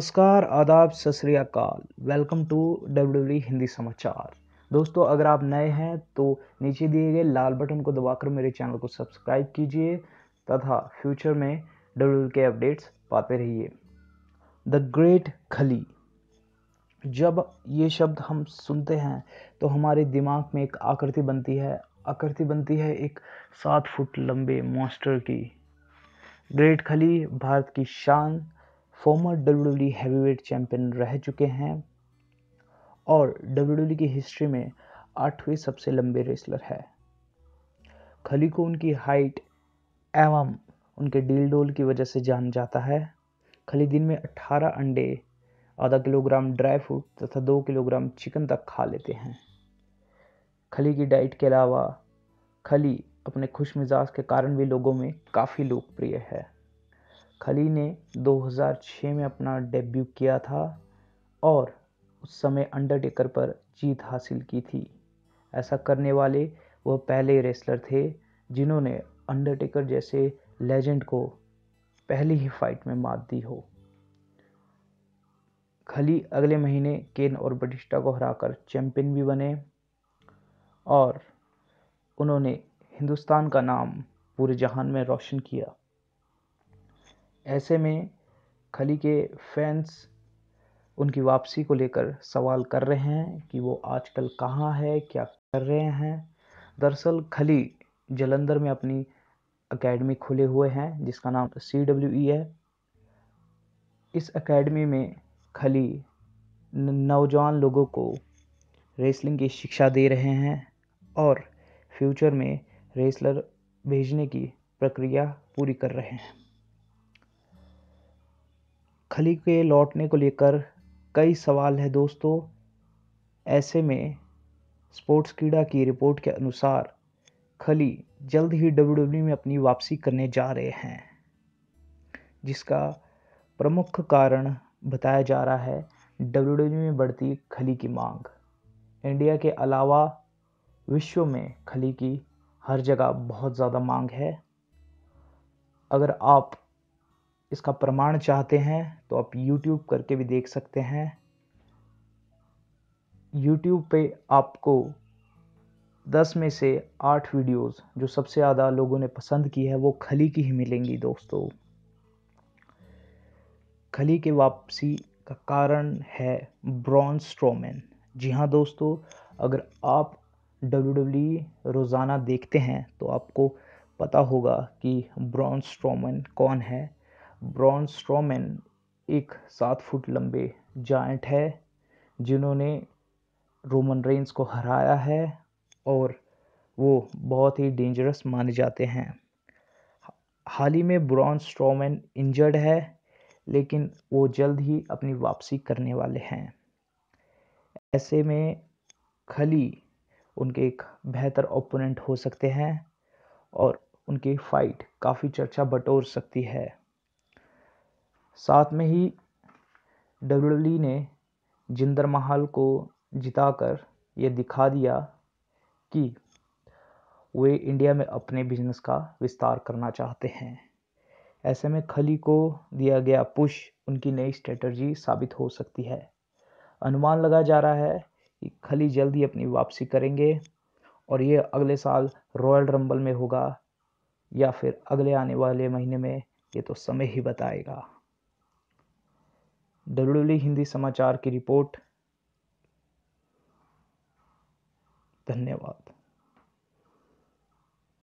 नमस्कार आदाब सत श्रीकाल वेलकम टू डब्ल्यू हिंदी समाचार दोस्तों अगर आप नए हैं तो नीचे दिए गए लाल बटन को दबाकर मेरे चैनल को सब्सक्राइब कीजिए तथा फ्यूचर में डब्ल्यू के अपडेट्स पाते रहिए द ग्रेट खली जब ये शब्द हम सुनते हैं तो हमारे दिमाग में एक आकृति बनती है आकृति बनती है एक सात फुट लंबे मॉन्स्टर की ग्रेट खली भारत की शान फॉर्मर डब्ल्यू हैवीवेट चैम्पियन रह चुके हैं और डब्ल्यू e की हिस्ट्री में आठवें सबसे लंबे रेसलर है खली को उनकी हाइट एवं उनके डील डोल की वजह से जान जाता है खली दिन में 18 अंडे आधा किलोग्राम ड्राई फ्रूट तथा दो किलोग्राम चिकन तक खा लेते हैं खली की डाइट के अलावा खली अपने खुश मिजाज के कारण भी लोगों में काफ़ी लोकप्रिय है खली ने 2006 में अपना डेब्यू किया था और उस समय अंडरटेकर पर जीत हासिल की थी ऐसा करने वाले वह पहले रेसलर थे जिन्होंने अंडरटेकर जैसे लेजेंड को पहली ही फाइट में मात दी हो खली अगले महीने केन और बटिस्टा को हराकर चैंपियन भी बने और उन्होंने हिंदुस्तान का नाम पूरे जहान में रोशन किया ऐसे में खली के फैंस उनकी वापसी को लेकर सवाल कर रहे हैं कि वो आजकल कहाँ है क्या कर रहे हैं दरअसल खली जलंधर में अपनी एकेडमी खुले हुए हैं जिसका नाम सी डब्ल्यू ई है इस एकेडमी में खली नौजवान लोगों को रेसलिंग की शिक्षा दे रहे हैं और फ्यूचर में रेसलर भेजने की प्रक्रिया पूरी कर रहे हैं खली के लौटने को लेकर कई सवाल है दोस्तों ऐसे में स्पोर्ट्स क्रीडा की रिपोर्ट के अनुसार खली जल्द ही डब्ल्यू में अपनी वापसी करने जा रहे हैं जिसका प्रमुख कारण बताया जा रहा है डब्ल्यू में बढ़ती खली की मांग इंडिया के अलावा विश्व में खली की हर जगह बहुत ज़्यादा मांग है अगर आप इसका प्रमाण चाहते हैं तो आप YouTube करके भी देख सकते हैं YouTube पे आपको 10 में से 8 वीडियोस जो सबसे ज़्यादा लोगों ने पसंद की है वो खली की ही मिलेंगी दोस्तों खली के वापसी का कारण है ब्रॉन स्ट्रोमैन जी हाँ दोस्तों अगर आप डब्ल्यू e रोज़ाना देखते हैं तो आपको पता होगा कि ब्रॉन स्ट्रोमैन कौन है ब्रॉन स्ट्रोमैन एक सात फुट लंबे जाइंट है जिन्होंने रोमन रेंस को हराया है और वो बहुत ही डेंजरस माने जाते हैं हाल ही में ब्रॉन स्ट्रोमैन इंजर्ड है लेकिन वो जल्द ही अपनी वापसी करने वाले हैं ऐसे में खली उनके एक बेहतर ओपोनेंट हो सकते हैं और उनकी फ़ाइट काफ़ी चर्चा बटोर सकती है साथ में ही डब्ल्यू ने जिंदर महल को जिताकर ये दिखा दिया कि वे इंडिया में अपने बिजनेस का विस्तार करना चाहते हैं ऐसे में खली को दिया गया पुश उनकी नई स्ट्रेटर्जी साबित हो सकती है अनुमान लगा जा रहा है कि खली जल्दी अपनी वापसी करेंगे और ये अगले साल रॉयल रंबल में होगा या फिर अगले आने वाले महीने में ये तो समय ही बताएगा डब्ल्यू हिंदी समाचार की रिपोर्ट धन्यवाद